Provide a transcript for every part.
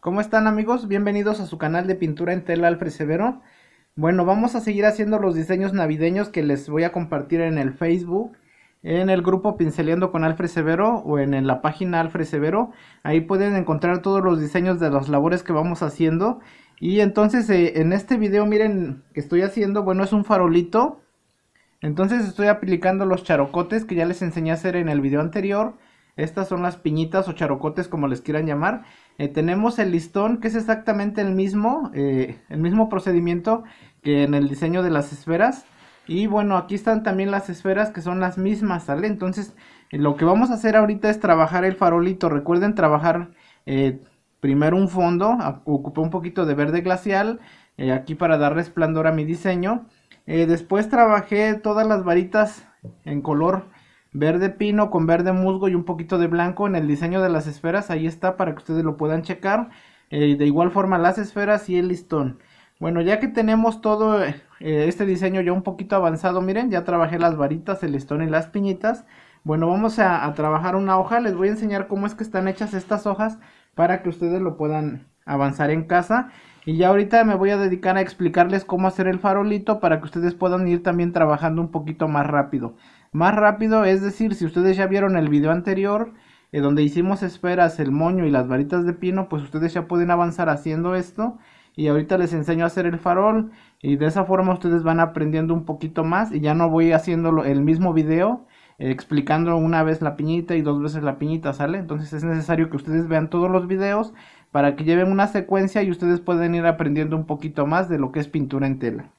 ¿Cómo están amigos? Bienvenidos a su canal de pintura en tela Alfred Severo. Bueno, vamos a seguir haciendo los diseños navideños que les voy a compartir en el Facebook, en el grupo Pinceleando con Alfred Severo o en la página Alfred Severo. Ahí pueden encontrar todos los diseños de las labores que vamos haciendo. Y entonces eh, en este video miren que estoy haciendo, bueno es un farolito. Entonces estoy aplicando los charocotes que ya les enseñé a hacer en el video anterior. Estas son las piñitas o charocotes como les quieran llamar. Eh, tenemos el listón que es exactamente el mismo, eh, el mismo procedimiento que en el diseño de las esferas. Y bueno, aquí están también las esferas que son las mismas, ¿sale? Entonces, eh, lo que vamos a hacer ahorita es trabajar el farolito. Recuerden trabajar primero un fondo, ocupé un poquito de verde glacial aquí para dar resplandor a mi diseño. después trabajé todas las varitas en color Verde pino con verde musgo y un poquito de blanco en el diseño de las esferas. Ahí está para que ustedes lo puedan checar. Eh, de igual forma las esferas y el listón. Bueno, ya que tenemos todo eh, este diseño ya un poquito avanzado, miren, ya trabajé las varitas, el listón y las piñitas. Bueno, vamos a, a trabajar una hoja. Les voy a enseñar cómo es que están hechas estas hojas para que ustedes lo puedan avanzar en casa. Y ya ahorita me voy a dedicar a explicarles cómo hacer el farolito para que ustedes puedan ir también trabajando un poquito más rápido más rápido. Es decir, si ustedes ya vieron el video anterior, eh, donde hicimos esferas, el moño y las varitas de pino, pues ustedes ya pueden avanzar haciendo esto. Y ahorita les enseño a hacer el farol y de esa forma ustedes van aprendiendo un poquito más y ya no voy haciendo el mismo video eh, explicando una vez la piñita y dos veces la piñita, ¿sale? Entonces es necesario que ustedes vean todos los videos para que lleven una secuencia y ustedes pueden ir aprendiendo un poquito más de lo que es pintura en tela.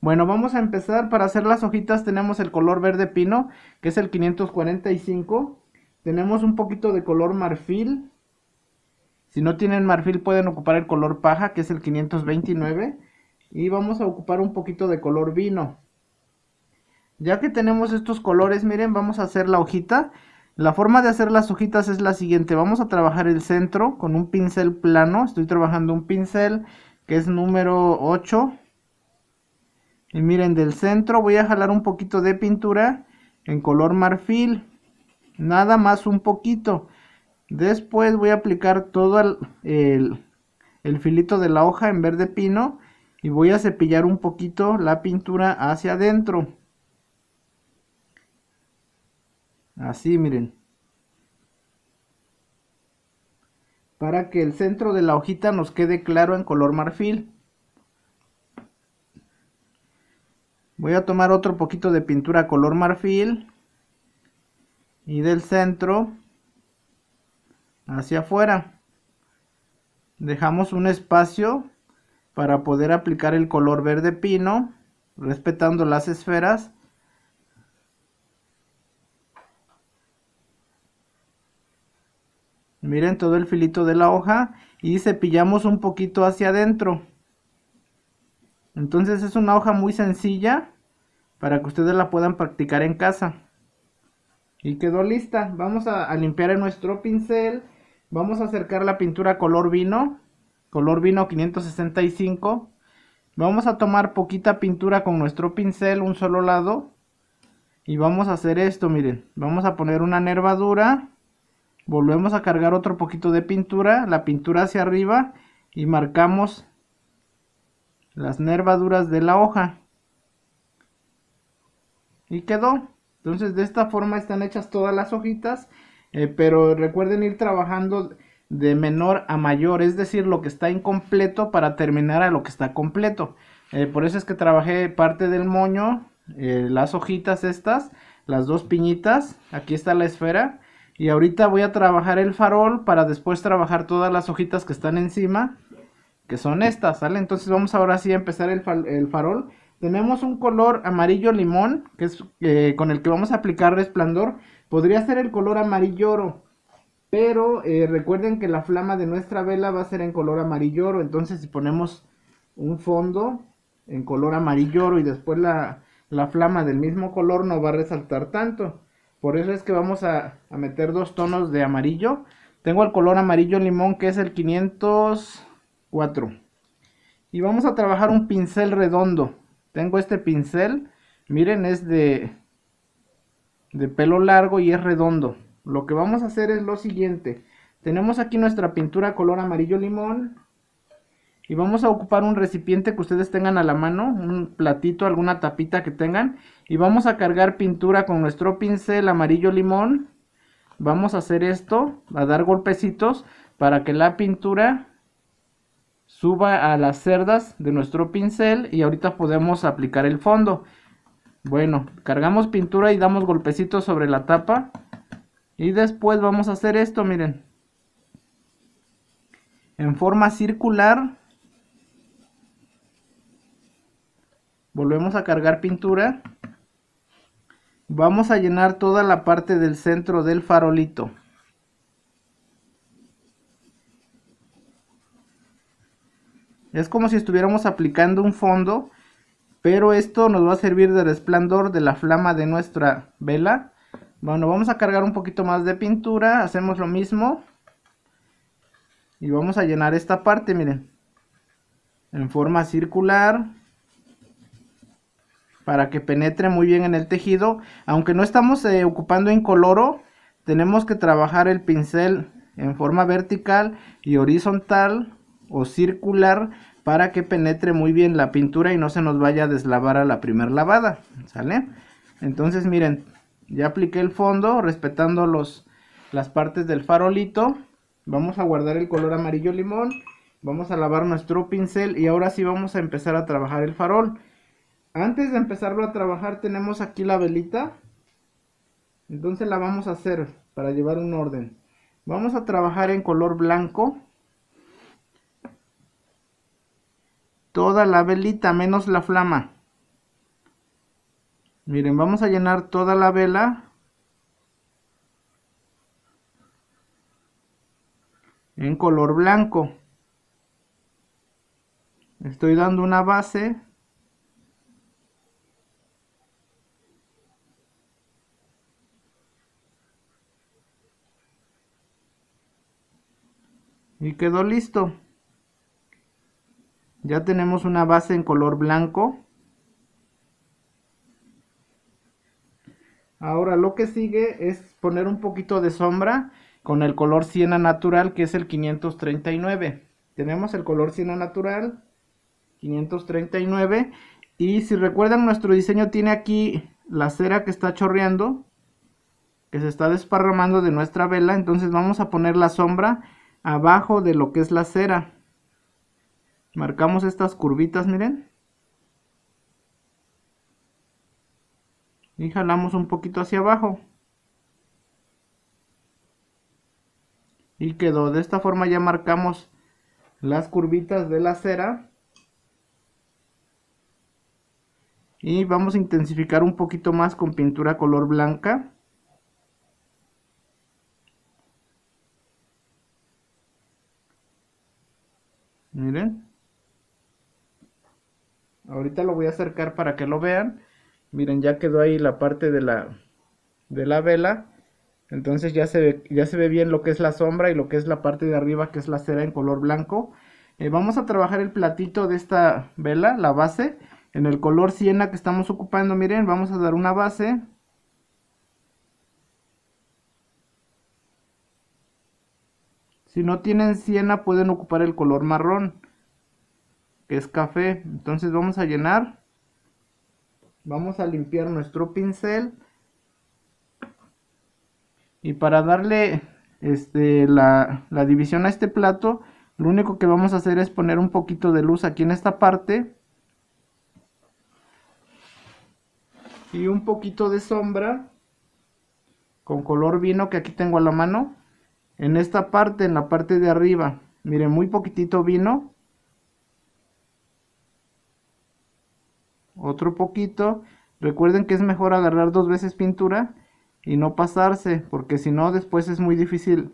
Bueno, vamos a empezar. Para hacer las hojitas tenemos el color verde pino, que es el 545. Tenemos un poquito de color marfil. Si no tienen marfil pueden ocupar el color paja, que es el 529. Y vamos a ocupar un poquito de color vino. Ya que tenemos estos colores, miren, vamos a hacer la hojita. La forma de hacer las hojitas es la siguiente. Vamos a trabajar el centro con un pincel plano. Estoy trabajando un pincel que es número 8 y miren, del centro voy a jalar un poquito de pintura en color marfil. Nada más un poquito. Después voy a aplicar todo el, filito de la hoja en verde pino. Y voy a cepillar un poquito la pintura hacia adentro. Así, miren. Para que el centro de la hojita nos quede claro en color marfil. Voy a tomar otro poquito de pintura color marfil. Y del centro hacia afuera. Dejamos un espacio para poder aplicar el color verde pino, respetando las esferas. Miren todo el filito de la hoja y cepillamos un poquito hacia adentro. Entonces es una hoja muy sencilla para que ustedes la puedan practicar en casa. Y quedó lista. Vamos a, limpiar nuestro pincel. Vamos a acercar la pintura color vino. Color vino 565. Vamos a tomar poquita pintura con nuestro pincel, un solo lado. Y vamos a hacer esto, miren. Vamos a poner una nervadura. Volvemos a cargar otro poquito de pintura. La pintura hacia arriba. Y marcamos las nervaduras de la hoja. Y quedó. Entonces de esta forma están hechas todas las hojitas, eh, pero recuerden ir trabajando de menor a mayor, es decir, lo que está incompleto para terminar a lo que está completo. Eh, por eso es que trabajé parte del moño, eh, las hojitas estas, las dos piñitas, aquí está la esfera. Y ahorita voy a trabajar el farol para después trabajar todas las hojitas que están encima que son estas, ¿sale? Entonces vamos ahora sí a empezar el, farol. Tenemos un color amarillo limón, que es eh, con el que vamos a aplicar resplandor. Podría ser el color amarillo oro, pero eh, recuerden que la flama de nuestra vela va a ser en color amarillo oro. Entonces si ponemos un fondo en color amarillo oro y después la, la flama del mismo color no va a resaltar tanto. Por eso es que vamos a, a meter dos tonos de amarillo. Tengo el color amarillo limón que es el 500... 4. Y vamos a trabajar un pincel redondo. Tengo este pincel, miren, es de, de pelo largo y es redondo. Lo que vamos a hacer es lo siguiente. Tenemos aquí nuestra pintura color amarillo limón. Y vamos a ocupar un recipiente que ustedes tengan a la mano, un platito, alguna tapita que tengan. Y vamos a cargar pintura con nuestro pincel amarillo limón. Vamos a hacer esto, a dar golpecitos para que la pintura suba a las cerdas de nuestro pincel y ahorita podemos aplicar el fondo. Bueno, cargamos pintura y damos golpecitos sobre la tapa. Y después vamos a hacer esto, miren. En forma circular. Volvemos a cargar pintura. Vamos a llenar toda la parte del centro del farolito. Es como si estuviéramos aplicando un fondo, pero esto nos va a servir de resplandor de la flama de nuestra vela. Bueno, vamos a cargar un poquito más de pintura, hacemos lo mismo. Y vamos a llenar esta parte, miren. En forma circular. Para que penetre muy bien en el tejido. Aunque no estamos eh, ocupando ocupando incoloro, tenemos que trabajar el pincel en forma vertical y horizontal o circular para que penetre muy bien la pintura y no se nos vaya a deslavar a la primera lavada, ¿sale? Entonces miren, ya apliqué el fondo respetando los, las partes del farolito. Vamos a guardar el color amarillo limón. Vamos a lavar nuestro pincel y ahora sí vamos a empezar a trabajar el farol. Antes de empezarlo a trabajar tenemos aquí la velita. Entonces la vamos a hacer para llevar un orden. Vamos a trabajar en color blanco toda la velita menos la flama. Miren, vamos a llenar toda la vela. En color blanco. Estoy dando una base. Y quedó listo. Ya tenemos una base en color blanco. Ahora lo que sigue es poner un poquito de sombra con el color siena natural que es el 539. Tenemos el color siena natural 539 y si recuerdan nuestro diseño tiene aquí la cera que está chorreando que se está desparramando de nuestra vela entonces vamos a poner la sombra abajo de lo que es la cera Marcamos estas curvitas, miren. Y jalamos un poquito hacia abajo. Y quedó. De esta forma ya marcamos las curvitas de la acera Y vamos a intensificar un poquito más con pintura color blanca. Miren. Ahorita lo voy a acercar para que lo vean. Miren, ya quedó ahí la parte de la, de la vela. Entonces ya se, ve, ya se ve bien lo que es la sombra y lo que es la parte de arriba que es la cera en color blanco. Eh, vamos a trabajar el platito de esta vela, la base, en el color siena que estamos ocupando. Miren, vamos a dar una base. Si no tienen siena pueden ocupar el color marrón que es café. Entonces vamos a llenar. Vamos a limpiar nuestro pincel. Y para darle este, la, la división a este plato, lo único que vamos a hacer es poner un poquito de luz aquí en esta parte. Y un poquito de sombra con color vino que aquí tengo a la mano. En esta parte, en la parte de arriba, miren, muy poquitito vino otro poquito. Recuerden que es mejor agarrar dos veces pintura y no pasarse, porque si no después es muy difícil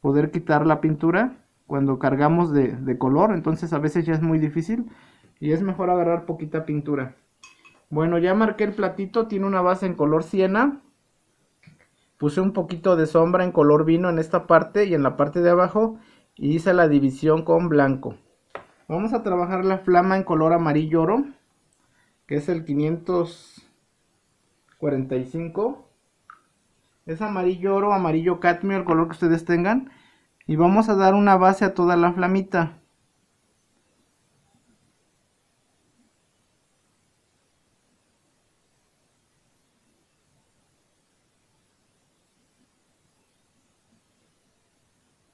poder quitar la pintura cuando cargamos de, color, entonces a veces ya es muy difícil y es mejor agarrar poquita pintura. Bueno, ya marqué el platito, tiene una base en color siena. Puse un poquito de sombra en color vino en esta parte y en la parte de abajo y hice la división con blanco. Vamos a trabajar la flama en color amarillo oro que es el 545. Es amarillo oro, amarillo cadmio, el color que ustedes tengan. Y vamos a dar una base a toda la flamita.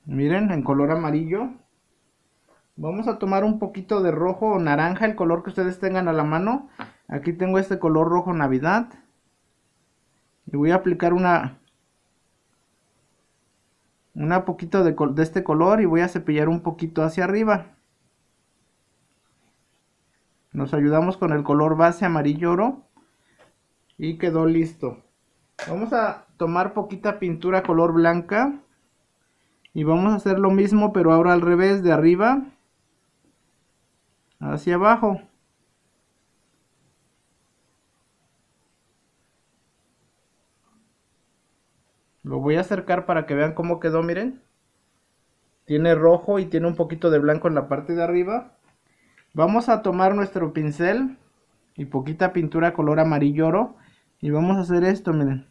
Miren, en color amarillo. Vamos a tomar un poquito de rojo o naranja, el color que ustedes tengan a la mano. Aquí tengo este color rojo navidad. Y voy a aplicar una... Una poquito de, de este color y voy a cepillar un poquito hacia arriba. Nos ayudamos con el color base amarillo oro. Y quedó listo. Vamos a tomar poquita pintura color blanca. Y vamos a hacer lo mismo pero ahora al revés de arriba hacia abajo. Lo voy a acercar para que vean cómo quedó, miren. Tiene rojo y tiene un poquito de blanco en la parte de arriba. Vamos a tomar nuestro pincel y poquita pintura color amarillo oro. Y vamos a hacer esto, miren.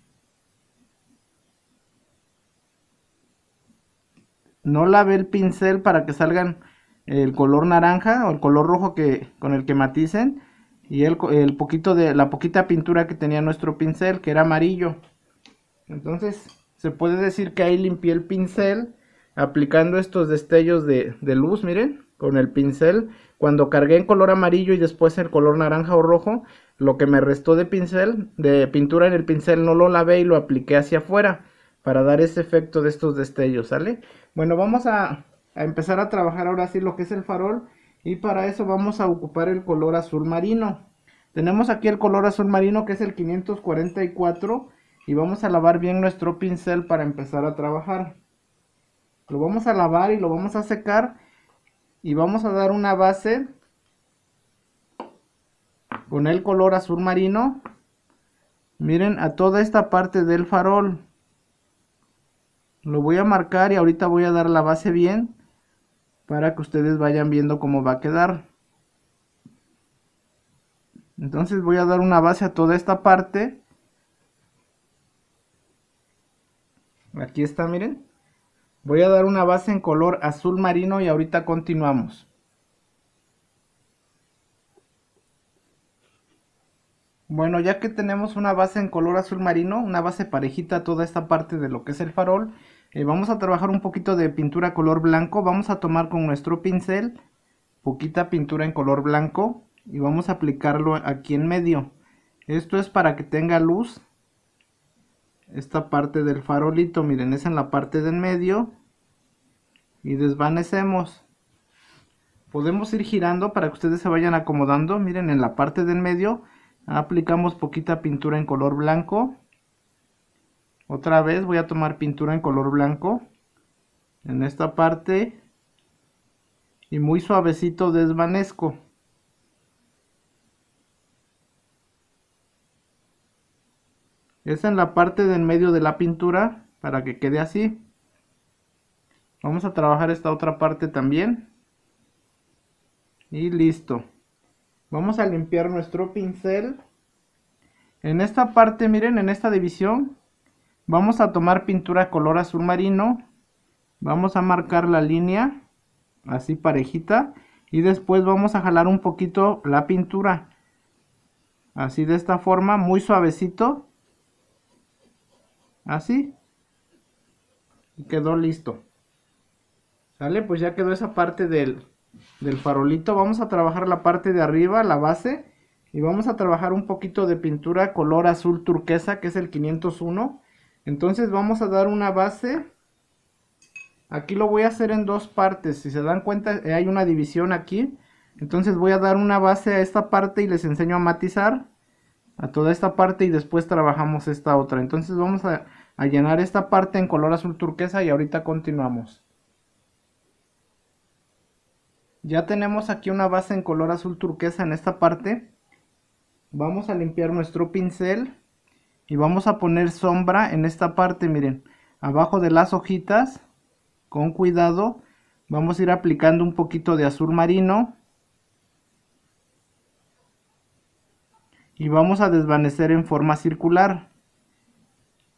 No lave el pincel para que salgan el color naranja o el color rojo que, con el que maticen y el, poquito de, la poquita pintura que tenía nuestro pincel, que era amarillo. Entonces, se puede decir que ahí limpié el pincel aplicando estos destellos de, de, luz, miren, con el pincel. Cuando cargué en color amarillo y después el color naranja o rojo, lo que me restó de pincel, de pintura en el pincel, no lo lavé y lo apliqué hacia afuera para dar ese efecto de estos destellos, ¿sale? Bueno, vamos a, a empezar a trabajar ahora sí lo que es el farol y para eso vamos a ocupar el color azul marino tenemos aquí el color azul marino que es el 544 y vamos a lavar bien nuestro pincel para empezar a trabajar lo vamos a lavar y lo vamos a secar y vamos a dar una base con el color azul marino miren a toda esta parte del farol lo voy a marcar y ahorita voy a dar la base bien para que ustedes vayan viendo cómo va a quedar. Entonces voy a dar una base a toda esta parte. Aquí está, miren. Voy a dar una base en color azul marino y ahorita continuamos. Bueno, ya que tenemos una base en color azul marino, una base parejita a toda esta parte de lo que es el farol, eh, vamos a trabajar un poquito de pintura color blanco. Vamos a tomar con nuestro pincel poquita pintura en color blanco y vamos a aplicarlo aquí en medio. Esto es para que tenga luz esta parte del farolito. Miren, es en la parte del medio y desvanecemos. Podemos ir girando para que ustedes se vayan acomodando. Miren, en la parte del medio aplicamos poquita pintura en color blanco otra vez voy a tomar pintura en color blanco. En esta parte. Y muy suavecito desvanezco. Es en la parte del medio de la pintura para que quede así. Vamos a trabajar esta otra parte también. Y listo. Vamos a limpiar nuestro pincel. En esta parte, miren, en esta división Vamos a tomar pintura color azul marino. Vamos a marcar la línea así parejita. Y después vamos a jalar un poquito la pintura. Así de esta forma, muy suavecito. Así. Y quedó listo. ¿Sale? Pues ya quedó esa parte del, del farolito. Vamos a trabajar la parte de arriba, la base. Y vamos a trabajar un poquito de pintura color azul turquesa, que es el 501. Entonces vamos a dar una base. Aquí lo voy a hacer en dos partes. Si se dan cuenta eh, hay una división aquí. Entonces voy a dar una base a esta parte y les enseño a matizar a toda esta parte y después trabajamos esta otra. Entonces vamos a, llenar esta parte en color azul turquesa y ahorita continuamos. Ya tenemos aquí una base en color azul turquesa en esta parte. Vamos a limpiar nuestro pincel y vamos a poner sombra en esta parte miren abajo de las hojitas con cuidado vamos a ir aplicando un poquito de azul marino y vamos a desvanecer en forma circular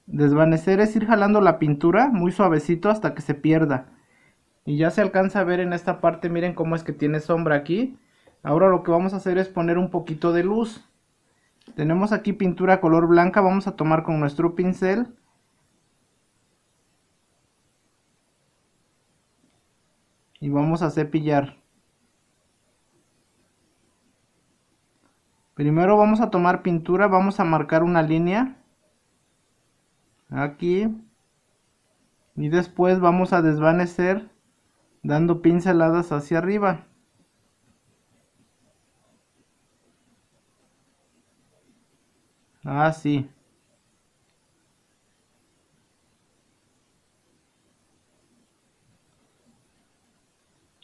desvanecer es ir jalando la pintura muy suavecito hasta que se pierda y ya se alcanza a ver en esta parte miren cómo es que tiene sombra aquí ahora lo que vamos a hacer es poner un poquito de luz tenemos aquí pintura color blanca, vamos a tomar con nuestro pincel. Y vamos a cepillar. Primero vamos a tomar pintura, vamos a marcar una línea. Aquí. Y después vamos a desvanecer dando pinceladas hacia arriba. Ah, sí.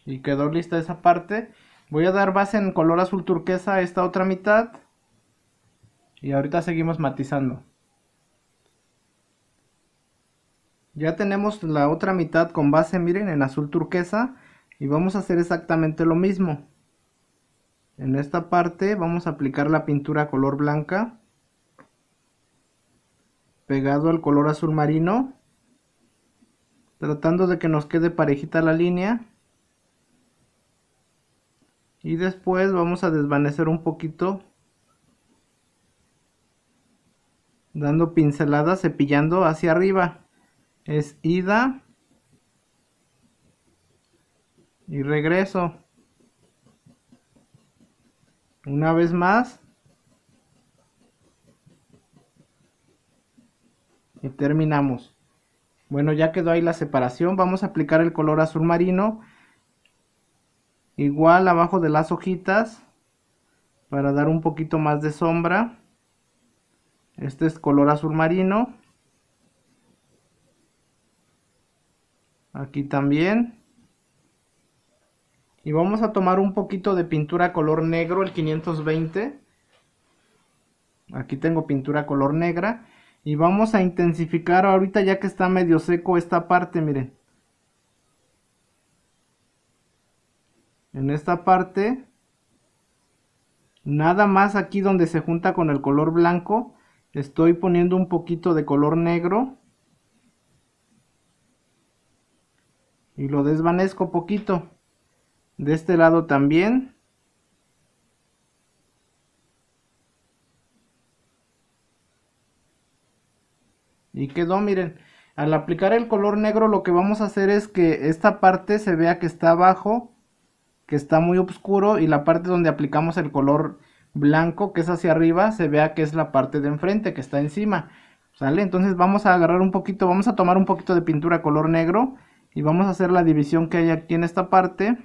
Y quedó lista esa parte. Voy a dar base en color azul turquesa a esta otra mitad. Y ahorita seguimos matizando. Ya tenemos la otra mitad con base, miren, en azul turquesa. Y vamos a hacer exactamente lo mismo. En esta parte vamos a aplicar la pintura color blanca pegado al color azul marino tratando de que nos quede parejita la línea y después vamos a desvanecer un poquito dando pinceladas cepillando hacia arriba es ida y regreso una vez más y terminamos. Bueno, ya quedó ahí la separación. Vamos a aplicar el color azul marino. Igual abajo de las hojitas. Para dar un poquito más de sombra. Este es color azul marino. Aquí también. Y vamos a tomar un poquito de pintura color negro, el 520. Aquí tengo pintura color negra y vamos a intensificar ahorita ya que está medio seco esta parte, miren. En esta parte, nada más aquí donde se junta con el color blanco, estoy poniendo un poquito de color negro. Y lo desvanezco poquito. De este lado también. y quedó, miren, al aplicar el color negro lo que vamos a hacer es que esta parte se vea que está abajo, que está muy oscuro y la parte donde aplicamos el color blanco que es hacia arriba se vea que es la parte de enfrente que está encima. ¿Sale? Entonces vamos a agarrar un poquito, vamos a tomar un poquito de pintura color negro y vamos a hacer la división que hay aquí en esta parte.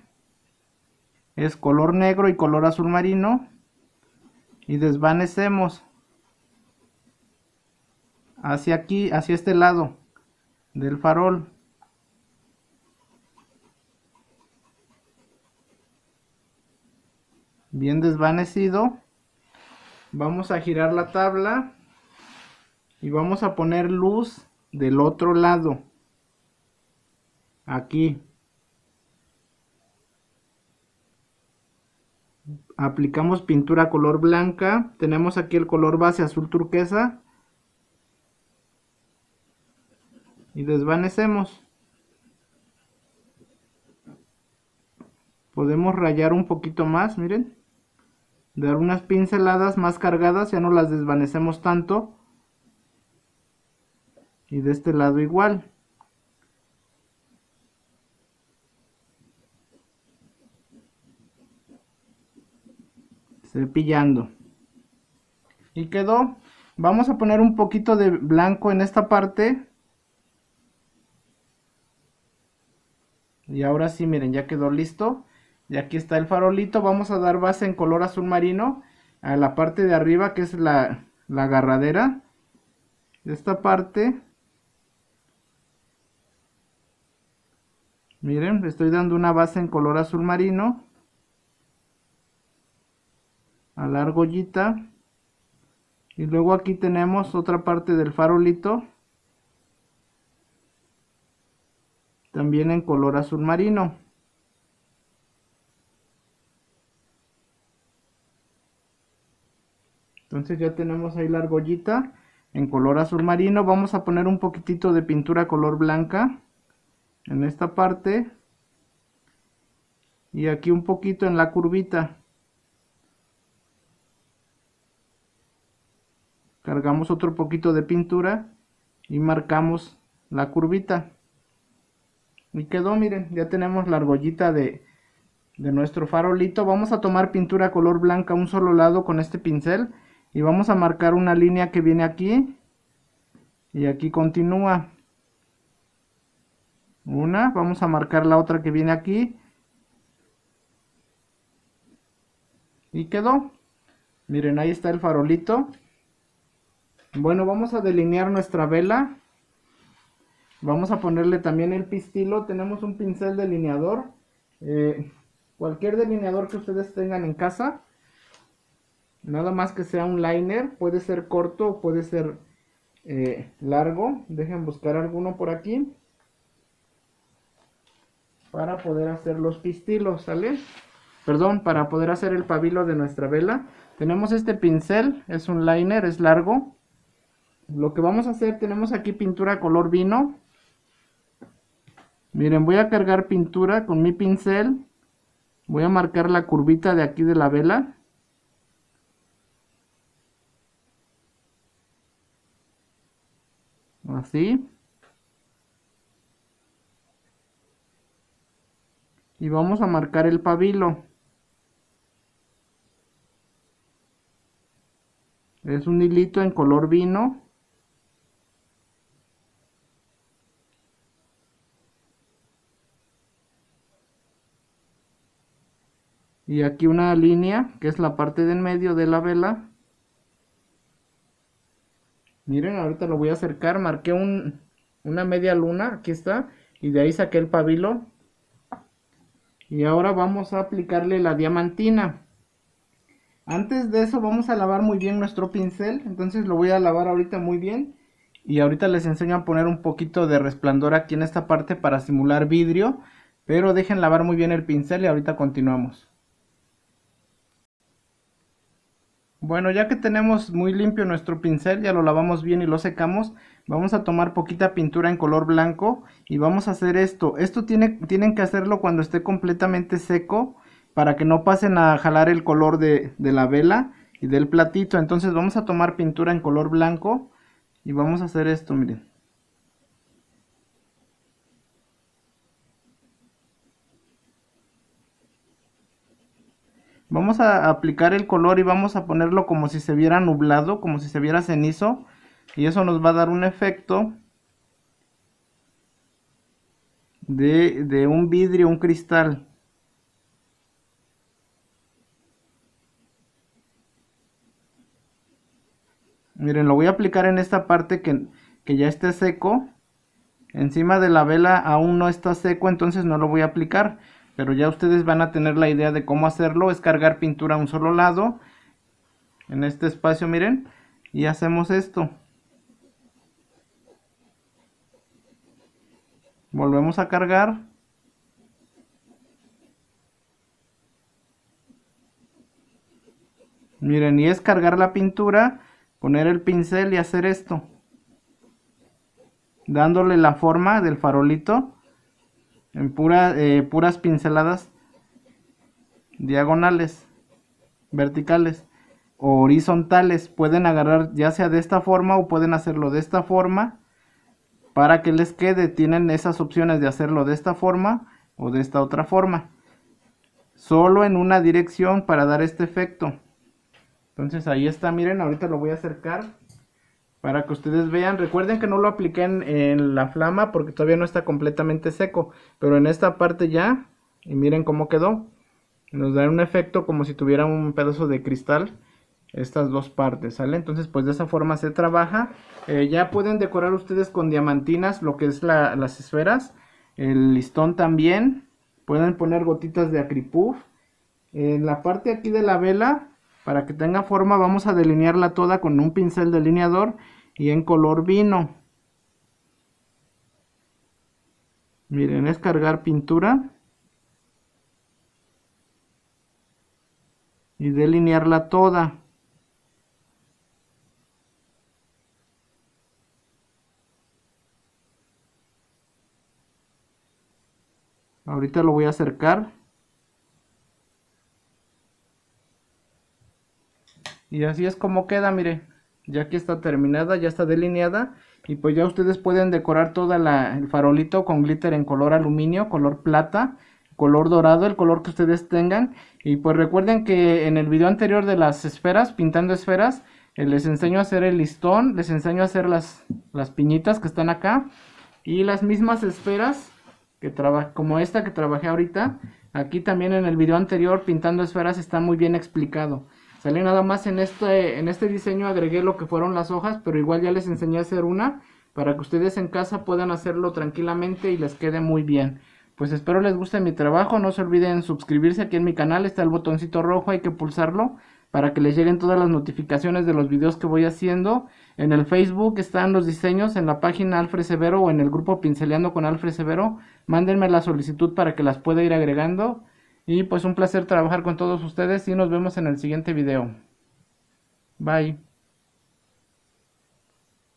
Es color negro y color azul marino y desvanecemos hacia aquí, hacia este lado del farol. Bien desvanecido. Vamos a girar la tabla y vamos a poner luz del otro lado. Aquí. Aplicamos pintura color blanca. Tenemos aquí el color base azul turquesa y desvanecemos. Podemos rayar un poquito más, miren. Dar unas pinceladas más cargadas, ya no las desvanecemos tanto. Y de este lado igual. Cepillando. Y quedó. Vamos a poner un poquito de blanco en esta parte Y ahora sí, miren, ya quedó listo. Y aquí está el farolito. Vamos a dar base en color azul marino a la parte de arriba que es la, la agarradera. Esta parte. Miren, estoy dando una base en color azul marino. A la argollita. Y luego aquí tenemos otra parte del farolito. también en color azul marino. Entonces ya tenemos ahí la argollita en color azul marino. Vamos a poner un poquitito de pintura color blanca en esta parte. Y aquí un poquito en la curvita. Cargamos otro poquito de pintura y marcamos la curvita. Y quedó, miren, ya tenemos la argollita de, de nuestro farolito. Vamos a tomar pintura color blanca un solo lado con este pincel. Y vamos a marcar una línea que viene aquí. Y aquí continúa. Una, vamos a marcar la otra que viene aquí. Y quedó. Miren, ahí está el farolito. Bueno, vamos a delinear nuestra vela. Vamos a ponerle también el pistilo. Tenemos un pincel delineador. Eh, cualquier delineador que ustedes tengan en casa. Nada más que sea un liner. Puede ser corto o puede ser eh, largo. Dejen buscar alguno por aquí. Para poder hacer los pistilos, ¿sale? Perdón, para poder hacer el pabilo de nuestra vela. Tenemos este pincel. Es un liner, es largo. Lo que vamos a hacer, tenemos aquí pintura color vino Miren, voy a cargar pintura con mi pincel. Voy a marcar la curvita de aquí de la vela. Así. Y vamos a marcar el pabilo. Es un hilito en color vino. y aquí una línea que es la parte en medio de la vela miren ahorita lo voy a acercar marqué una media luna aquí está y de ahí saqué el pabilo y ahora vamos a aplicarle la diamantina antes de eso vamos a lavar muy bien nuestro pincel entonces lo voy a lavar ahorita muy bien y ahorita les enseño a poner un poquito de resplandor aquí en esta parte para simular vidrio pero dejen lavar muy bien el pincel y ahorita continuamos Bueno, ya que tenemos muy limpio nuestro pincel, ya lo lavamos bien y lo secamos, vamos a tomar poquita pintura en color blanco y vamos a hacer esto. Esto tiene, tienen que hacerlo cuando esté completamente seco para que no pasen a jalar el color de, de la vela y del platito. Entonces vamos a tomar pintura en color blanco y vamos a hacer esto, miren. Vamos a aplicar el color y vamos a ponerlo como si se viera nublado, como si se viera cenizo. Y eso nos va a dar un efecto de, un vidrio, un cristal. Miren, lo voy a aplicar en esta parte que, que ya esté seco. Encima de la vela aún no está seco, entonces no lo voy a aplicar pero ya ustedes van a tener la idea de cómo hacerlo, es cargar pintura a un solo lado, en este espacio miren, y hacemos esto. Volvemos a cargar. Miren, y es cargar la pintura, poner el pincel y hacer esto. Dándole la forma del farolito en eh, puras pinceladas diagonales, verticales o horizontales. Pueden agarrar ya sea de esta forma o pueden hacerlo de esta forma para que les quede. Tienen esas opciones de hacerlo de esta forma o de esta otra forma. Solo en una dirección para dar este efecto. Entonces ahí está, miren, ahorita lo voy a acercar. Para que ustedes vean, recuerden que no lo apliquen en la flama porque todavía no está completamente seco. Pero en esta parte ya, y miren cómo quedó. Nos da un efecto como si tuviera un pedazo de cristal estas dos partes, ¿sale? Entonces, pues de esa forma se trabaja. Eh, ya pueden decorar ustedes con diamantinas lo que es las esferas. El listón también. Pueden poner gotitas de acripuf. En la parte aquí de la vela para que tenga forma vamos a delinearla toda con un pincel delineador y en color vino. Miren, es cargar pintura. Y delinearla toda. Ahorita lo voy a acercar. Y así es como queda, mire. Ya aquí está terminada, ya está delineada. Y pues ya ustedes pueden decorar todo el farolito con glitter en color aluminio, color plata, color dorado, el color que ustedes tengan. Y pues recuerden que en el video anterior de las esferas, pintando esferas, eh, les enseño a hacer el listón, les enseño a hacer las, las piñitas que están acá. Y las mismas esferas, que como esta que trabajé ahorita, aquí también en el video anterior, pintando esferas, está muy bien explicado sale nada más en este, en este diseño agregué lo que fueron las hojas, pero igual ya les enseñé a hacer una para que ustedes en casa puedan hacerlo tranquilamente y les quede muy bien. Pues espero les guste mi trabajo, no se olviden suscribirse aquí en mi canal, está el botoncito rojo, hay que pulsarlo para que les lleguen todas las notificaciones de los videos que voy haciendo. En el Facebook están los diseños, en la página Alfred Severo o en el grupo Pinceleando con Alfred Severo. Mándenme la solicitud para que las pueda ir agregando. Y pues un placer trabajar con todos ustedes y nos vemos en el siguiente video. Bye.